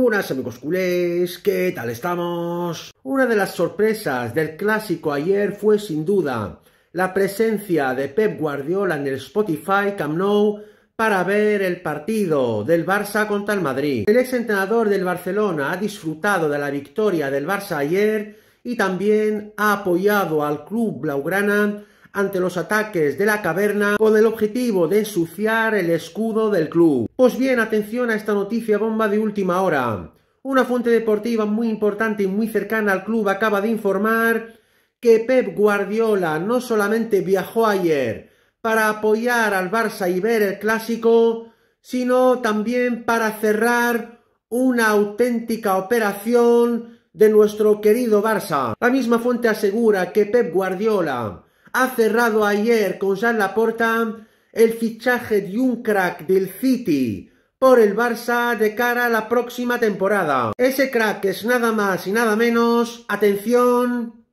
buenas amigos culés, ¿qué tal estamos? Una de las sorpresas del clásico ayer fue sin duda la presencia de Pep Guardiola en el Spotify Camp Nou para ver el partido del Barça contra el Madrid. El ex entrenador del Barcelona ha disfrutado de la victoria del Barça ayer y también ha apoyado al club blaugrana ante los ataques de la caverna con el objetivo de ensuciar el escudo del club. Pues bien, atención a esta noticia bomba de última hora. Una fuente deportiva muy importante y muy cercana al club acaba de informar que Pep Guardiola no solamente viajó ayer para apoyar al Barça y ver el clásico, sino también para cerrar una auténtica operación de nuestro querido Barça. La misma fuente asegura que Pep Guardiola ha cerrado ayer con Jean Laporta el fichaje de un crack del City por el Barça de cara a la próxima temporada. Ese crack es nada más y nada menos, atención,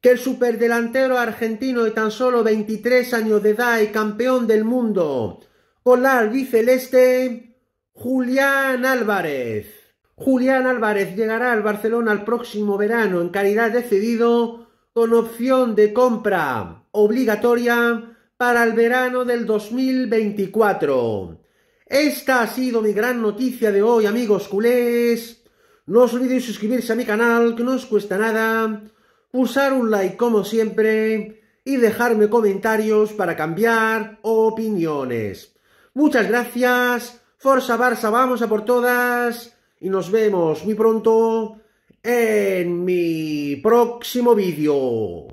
que el superdelantero argentino de tan solo 23 años de edad y campeón del mundo con la albiceleste, Julián Álvarez. Julián Álvarez llegará al Barcelona el próximo verano en calidad de cedido con opción de compra obligatoria para el verano del 2024. Esta ha sido mi gran noticia de hoy, amigos culés. No os olvidéis suscribirse a mi canal, que no os cuesta nada. Pulsar un like como siempre y dejarme comentarios para cambiar opiniones. Muchas gracias. Forza Barça, vamos a por todas. Y nos vemos muy pronto próximo vídeo.